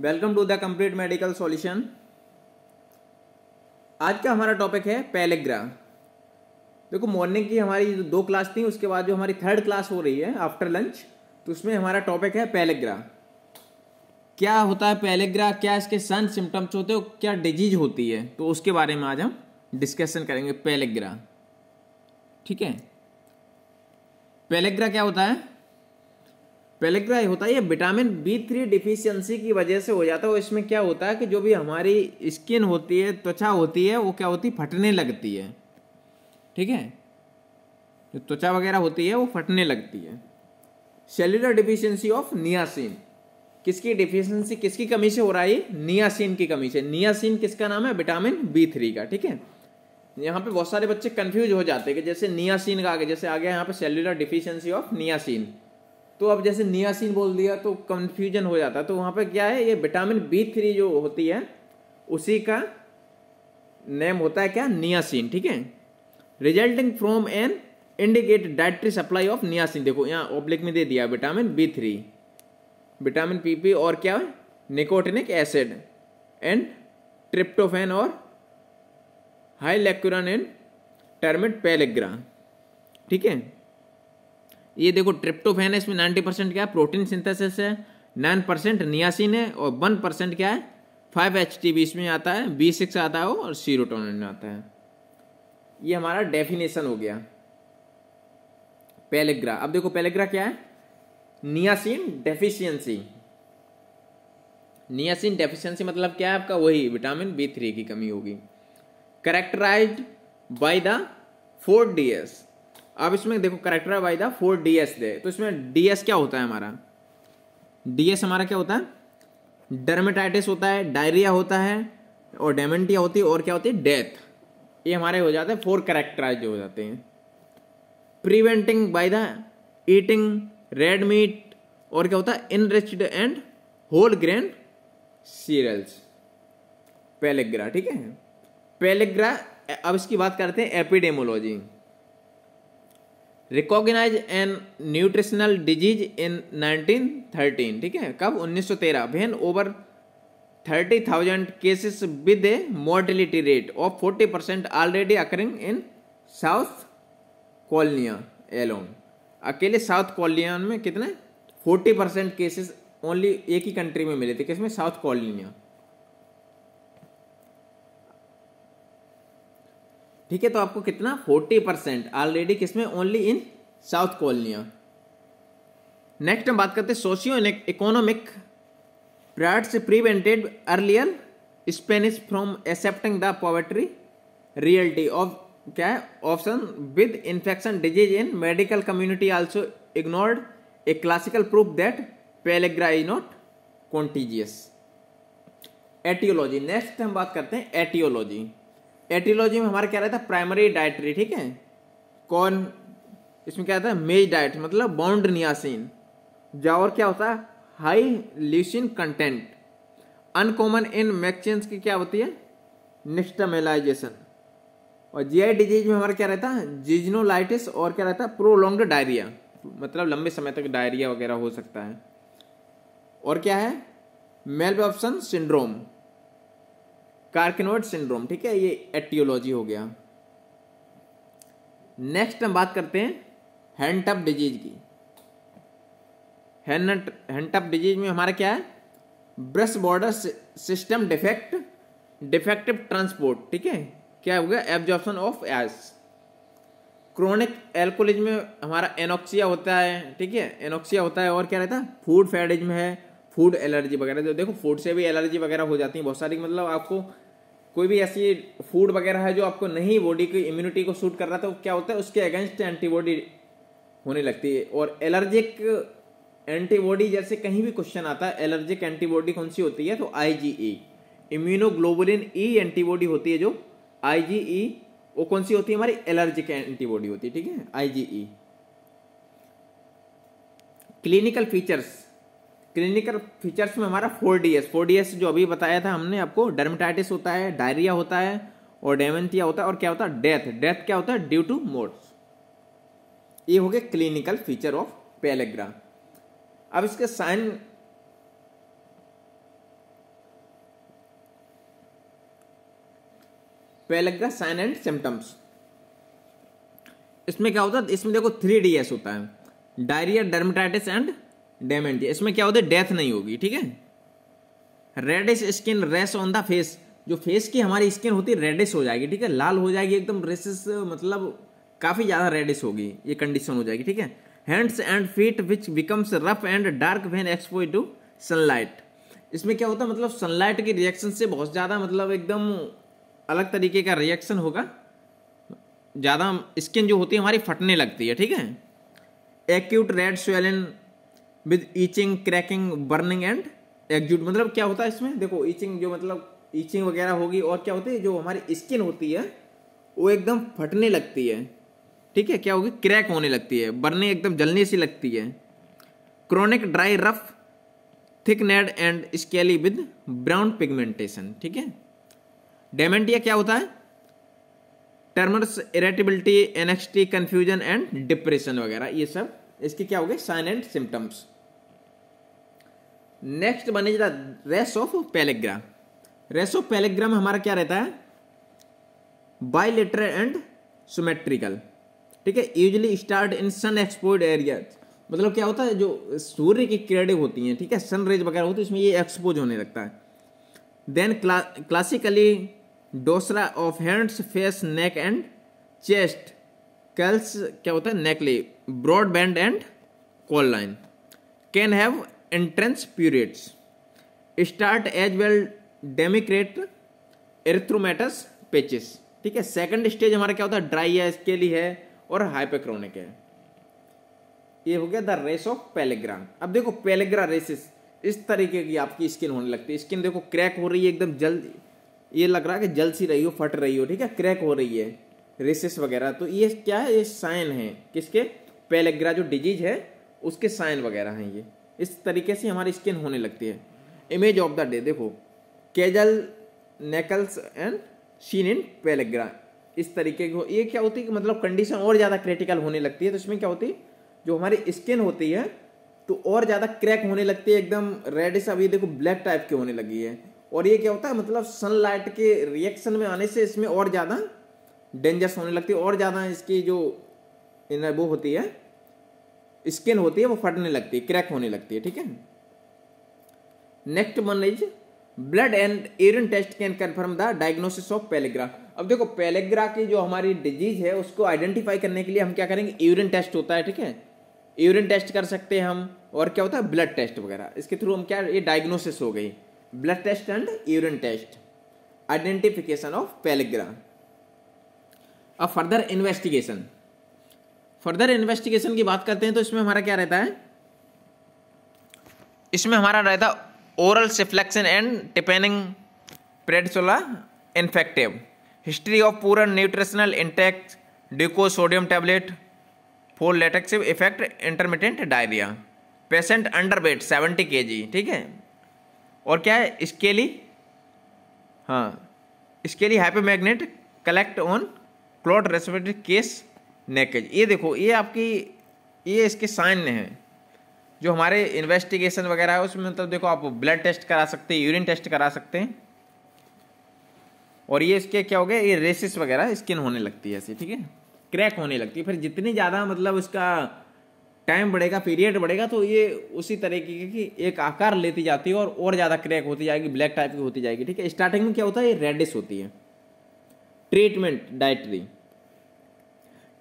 welcome to the complete medical solution आज का हमारा टॉपिक है पैलेग्रा देखो मॉर्निंग की हमारी दो क्लास थी उसके बाद जो हमारी थर्ड क्लास हो रही है आफ्टर लंच तो उसमें हमारा टॉपिक है पैलेग्रा क्या होता है पैलेग्रा क्या इसके सन सिम्टम्स होते हैं क्या डिजीज होती है तो उसके बारे में आज हम डिस्कशन करेंगे पैलेग्रा ठीक है पैलेग्रा क्या होता है पेलेग्राई होता है ये विटामिन बी थ्री डिफिशियंसी की वजह से हो जाता है और इसमें क्या होता है कि जो भी हमारी स्किन होती है त्वचा होती है वो क्या होती है फटने लगती है ठीक है जो त्वचा वगैरह होती है वो फटने लगती है सेल्यूलर डिफिशियंसी ऑफ नियासिन किसकी डिफिशियंसी किसकी कमी से हो रहा है नियासिन की कमी से नियासिन किसका नाम है विटामिन बी थ्री का ठीक है यहाँ पे बहुत सारे बच्चे कंफ्यूज हो जाते हैं कि जैसे नियासिन का आगे जैसे आ गया यहाँ पे सेल्यूलर डिफिशियंसी ऑफ नियासिन तो अब जैसे नियासिन बोल दिया तो कन्फ्यूजन हो जाता तो वहाँ पर क्या है ये विटामिन बी थ्री जो होती है उसी का नेम होता है क्या नियासिन ठीक है resulting from an inadequate dietary supply of niacin देखो यहाँ ऑब्लिक में दे दिया vitamin B three vitamin P P और क्या है निकोटिनिक एसिड एंड ट्रिप्टोफेन और हाई लेक्यूरन एंड टर्मिट पेलेग्रा ठीक है ये देखो ट्रिप्टोफेन है इसमें नाइन्टी परसेंट क्या है प्रोटीन सिंथेसिस है नाइन परसेंट नियासिन है और वन परसेंट क्या है फाइव एच टी बीस में आता है बी सिक्स आता है और सीरोटोनिन में आता है ये हमारा डेफिनेशन हो गया पेलेग्रा अब देखो पेलेग्रा क्या है नियासिन डेफिशियंसी नियासिन डेफिशियंसी मतलब क्या है आपका वही विटामिन बी थ्री की कमी होगी characterize by the four Ds अब इसमें देखो character by the four Ds दे तो इसमें डी एस क्या होता है हमारा डी एस हमारा क्या होता है डर्मेटाइटिस होता है डायरिया होता है और डेमेंटिया होती है और क्या होती है डेथ ये हमारे हो जाते हैं फोर करेक्टराइज हो जाते हैं preventing by the eating red meat और क्या होता है enriched and whole grain cereals pellagra ठीक है पेलेग्रा अब इसकी बात करते हैं epidemiology recognize an nutritional disease in 1913 ठीक है कब 1913 when over thirty thousand cases with a mortality rate of forty percent already occurring in South Carolina alone अकेले साउथ कॉलोनिया में कितने फोर्टी परसेंट केसेस ओनली एक ही कंट्री में मिले थे किसमें साउथ कॉलोनिया ठीक है तो आपको कितना फोर्टी परसेंट ऑलरेडी किसमें only in South Carolina next हम बात करते हैं socio economic priors prevented earlier Spanish from accepting the poverty reality of क्या है option with infection disease in medical community also ignored a classical proof that pellagra is not contagious etiology next हम बात करते हैं aetiology एटीलॉजी में हमारा क्या रहता है प्राइमरी डायट्री ठीक है कौन इसमें क्या रहता है मेज डाइट मतलब बाउंड नियासिन जावर क्या होता है high leucine content uncommon in मैक्चेंस की क्या होती है निस्टमेलाइजेशन और जीआई डिजीज में हमारा क्या रहता है जीजनोलाइटिस और क्या रहता है प्रोलोंग्ड डायरिया मतलब लंबे समय तक डायरिया वगैरह हो सकता है और क्या है malabsorption syndrome carcinoid syndrome ठीक है ये एटियोलॉजी हो गया नेक्स्ट हम बात करते हैं हैंटअप डिजीज की हैंटअप डिजीज में हमारा क्या है brush border system defect defective transport ठीक है क्या हो गया absorption of as chronic alcoholism में हमारा एनोक्सिया होता है ठीक है एनोक्सिया होता है और क्या रहता है फूड फैडिज में है फूड एलर्जी वगैरह जो तो देखो फूड से भी एलर्जी वगैरह हो जाती है बहुत सारी मतलब आपको कोई भी ऐसी फूड वगैरह है जो आपको नहीं बॉडी की इम्यूनिटी को सूट कर रहा था वो क्या होता है उसके अगेंस्ट एंटीबॉडी होने लगती है और एलर्जिक एंटीबॉडी जैसे कहीं भी क्वेश्चन आता है एलर्जिक एंटीबॉडी कौन सी होती है तो आईजीई इम्यूनोग्लोबुलिन ई एंटीबॉडी होती है जो आईजीई e, वो कौन सी होती है हमारी एलर्जिक एंटीबॉडी होती है ठीक है IgE clinical features clinical features में हमारा four Ds four Ds जो अभी बताया था हमने आपको डर्मेटाइटिस होता है डायरिया होता है और डेमेंथिया होता है और क्या होता है डेथ डेथ क्या होता है ड्यू टू मोड्स ये हो गए क्लिनिकल फीचर ऑफ पेलेग्रा अब इसके sign pellagra sign and symptoms इसमें क्या होता है इसमें देखो थ्री डी एस होता है डायरिया डर्मेटाइटिस एंड डैमेज दिया इसमें क्या होता है डेथ नहीं होगी ठीक है reddish skin rash on the face जो फेस की हमारी स्किन होती है रेडिश हो जाएगी ठीक है लाल हो जाएगी एकदम रेसिस मतलब काफ़ी ज़्यादा रेडिश होगी ये कंडीशन हो जाएगी ठीक है hands and feet which becomes rough and dark when expose to sunlight इसमें क्या होता है मतलब सनलाइट के रिएक्शन से बहुत ज़्यादा मतलब एकदम अलग तरीके का रिएक्शन होगा ज़्यादा स्किन जो होती है हमारी फटने लगती है ठीक है acute red swollen with itching cracking burning and exudate मतलब क्या होता है इसमें देखो ईचिंग जो मतलब ईचिंग वगैरह होगी और क्या होती है जो हमारी स्किन होती है वो एकदम फटने लगती है ठीक है क्या होगी क्रैक होने लगती है बर्निंग एकदम जलने सी लगती है chronic dry rough thickened and scaly with brown pigmentation ठीक है डेमेंटिया क्या होता है tremors irritability anxiety confusion and depression वगैरह ये सब इसके क्या हो गए साइन एंड सिम्टम्स नेक्स्ट बने जरा rash of pellagra rash of pellagra हमारा क्या रहता है बाइलेटर एंड सोमेट्रिकल ठीक है usually start in sun exposed area मतलब क्या होता है जो सूर्य की किरणें होती हैं ठीक है सन रेज वगैरह होती है इसमें ये एक्सपोज होने लगता है देन क्ला क्लासिकली डोसरा of hands face neck and chest Casal's क्या होता है necklace broad band and collar line can have intense pruritus start as well demarcated erythematous patches ठीक है सेकंड स्टेज हमारा क्या होता है ड्राई है स्केली है और हाइपेक्रोनिक है ये हो गया द रेस ऑफ पेलेग्राम अब देखो पेलेग्रा रेसिस इस तरीके की आपकी स्किन होने लगती है स्किन देखो क्रैक हो रही है एकदम जल्द ये लग रहा है कि जल सी रही हो फट रही हो ठीक है क्रैक हो रही है रेसिस वगैरह तो ये क्या है ये साइन है किसके पेलेग्रा जो डिजीज है उसके साइन वगैरह हैं ये इस तरीके से हमारी स्किन होने लगती है इमेज ऑफ द डे देखो Casal's necklace and shin in pellagra इस तरीके की ये क्या होती है कि मतलब कंडीशन और ज़्यादा क्रिटिकल होने लगती है तो इसमें क्या होती है जो हमारी स्किन होती है तो और ज़्यादा क्रैक होने लगती है एकदम रेड रेडिश अभी देखो ब्लैक टाइप की होने लगी है और ये क्या होता है मतलब सनलाइट के रिएक्शन में आने से इसमें और ज़्यादा डेंजरस होने लगती है और ज़्यादा इसकी जो इन वो होती है स्किन होती है वो फटने लगती है क्रैक होने लगती है ठीक है next one is blood and urine test can confirm the diagnosis of pellagra अब देखो पेलेग्रा की जो हमारी डिजीज है उसको आइडेंटिफाई करने के लिए हम क्या करेंगे यूरिन टेस्ट होता है ठीक है यूरिन टेस्ट कर सकते हैं हम और क्या होता है ब्लड टेस्ट वगैरह इसके थ्रू हम क्या ये डायग्नोसिस हो गई blood test and urine test identification of pellagra uh further investigation further investigation की बात करते हैं तो इसमें हमारा क्या रहता है इसमें हमारा रहता ओरल सिफ्लेक्शन एंड टिपेनिंग प्रेडसोला इन्फेक्टिव हिस्ट्री ऑफ पूरा न्यूट्रिशनल इंटेक्ट डिको sodium tablet for laxative effect intermittent diarrhea patient under weight seventy K G ठीक है और क्या है इसके लिए हाँ इसके लिए happy magnet collect on clot respiratory case नेकेज ये देखो ये आपकी ये इसके साइन हैं जो हमारे इन्वेस्टिगेशन वगैरह है उसमें मतलब देखो आप ब्लड टेस्ट करा सकते हैं यूरिन टेस्ट करा सकते हैं और ये इसके क्या हो गया ये रेसिस वगैरह स्किन होने लगती है ऐसे ठीक है क्रैक होने लगती है फिर जितनी ज़्यादा मतलब इसका टाइम बढ़ेगा पीरियड बढ़ेगा तो ये उसी तरीके की एक आकार लेती जाती है और और ज़्यादा क्रैक होती जाएगी ब्लैक टाइप की होती जाएगी ठीक है स्टार्टिंग में क्या होता है ये रेडिस होती है ट्रीटमेंट डाइटरी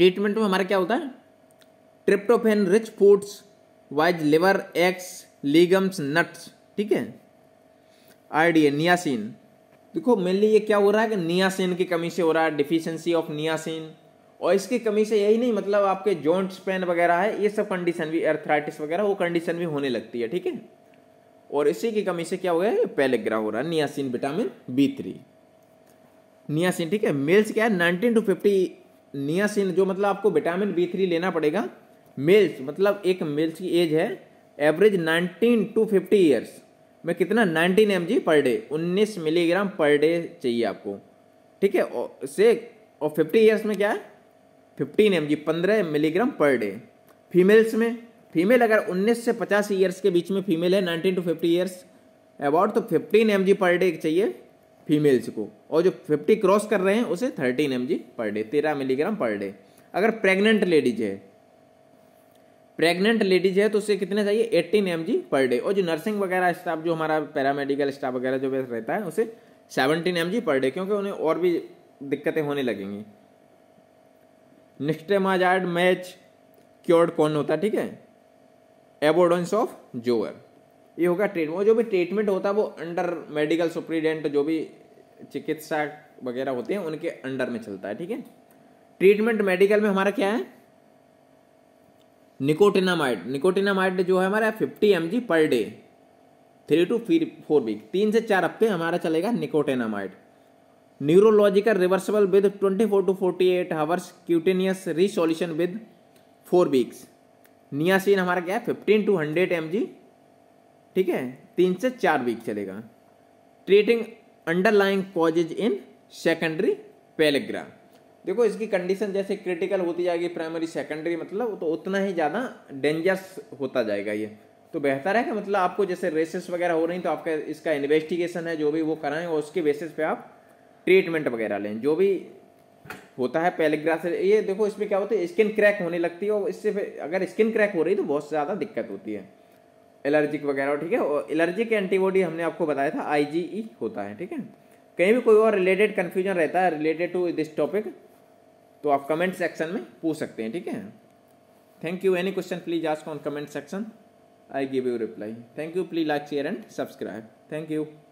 ट्रीटमेंट में हमारा क्या होता है tryptophan rich foods wise liver eggs legumes nuts ठीक है आईडी नियासिन देखो मेनली ये क्या हो रहा है कि नियासिन की कमी से हो रहा है डिफिशेंसी ऑफ नियासिन और इसकी कमी से यही नहीं मतलब आपके जॉइंट्स पेन वगैरह है ये सब कंडीशन भी अर्थराइटिस वगैरह वो कंडीशन भी होने लगती है ठीक है और इसी की कमी से क्या हो गया ग्रह हो रहा है niacin vitamin B three niacin ठीक है मेल्स क्या है नाइनटीन टू फिफ्टी नियासिन जो मतलब आपको विटामिन बी थ्री लेना पड़ेगा मेल्स मतलब एक मेल्स की एज है एवरेज 19 टू 50 ईयर्स में कितना 19 M per day 19 milligram per day चाहिए आपको ठीक है से और 50 ईयर्स में क्या है 15 एम जी पंद्रह मिलीग्राम पर डे फीमेल्स में फीमेल अगर 19 से 50 ईयर्स के बीच में फीमेल है 19 टू 50 ईयर्स अबाउट तो 15 एम पर डे चाहिए फीमेल्स को और जो फिफ्टी क्रॉस कर रहे हैं उसे थर्टीन एम पर डे तेरह मिलीग्राम पर डे अगर प्रेग्नेंट लेडीज है प्रेग्नेंट लेडीज है तो उसे कितने चाहिए एट्टीन एम पर डे और जो नर्सिंग वगैरह स्टाफ जो हमारा पैरामेडिकल स्टाफ वगैरह जो रहता है उसे सेवनटीन एम पर डे क्योंकि उन्हें और भी दिक्कतें होने लगेंगी निस्टेमाजार्ड मैच क्योर्ड कौन होता है ठीक है एबोडोन्स ऑफ जोअर ये होगा ट्रीटमेंट जो भी ट्रीटमेंट होता है वो अंडर मेडिकल सुप्रीडेंट जो भी चिकित्सा वगैरह होते हैं उनके अंडर में चलता है ठीक है ट्रीटमेंट मेडिकल में हमारा क्या है निकोटिनामाइड निकोटिनामाइड जो है हमारा fifty M per day three to फिर फोर वीक तीन से चार हफ्ते हमारा चलेगा nicotinamide neurological reversible with twenty four to forty eight hours cutaneous resolution with four weeks niacin हमारा क्या है फिफ्टीन टू हंड्रेड एम ठीक है तीन से चार वीक चलेगा treating underlying causes in secondary pellagra देखो इसकी कंडीशन जैसे क्रिटिकल होती जाएगी प्राइमरी सेकेंडरी मतलब तो उतना ही ज़्यादा डेंजरस होता जाएगा ये तो बेहतर है कि मतलब आपको जैसे रेसेस वगैरह हो रही तो आपका इसका इन्वेस्टिगेशन है जो भी वो कराएं और उसके बेसिस पे आप ट्रीटमेंट वगैरह लें जो भी होता है पेलेग्रा से ये देखो इसमें क्या होता है स्किन क्रैक होने लगती है और इससे अगर स्किन क्रैक हो रही है तो बहुत ज़्यादा दिक्कत होती है एलर्जिक वगैरह ठीक है और एलर्जिक एंटीबॉडी हमने आपको बताया था आई e होता है ठीक है कहीं भी कोई और रिलेटेड कन्फ्यूजन रहता है रिलेटेड टू दिस टॉपिक तो आप कमेंट सेक्शन में पूछ सकते हैं ठीक है thank you any question please ask on comment section I give you reply thank you please like share and subscribe thank you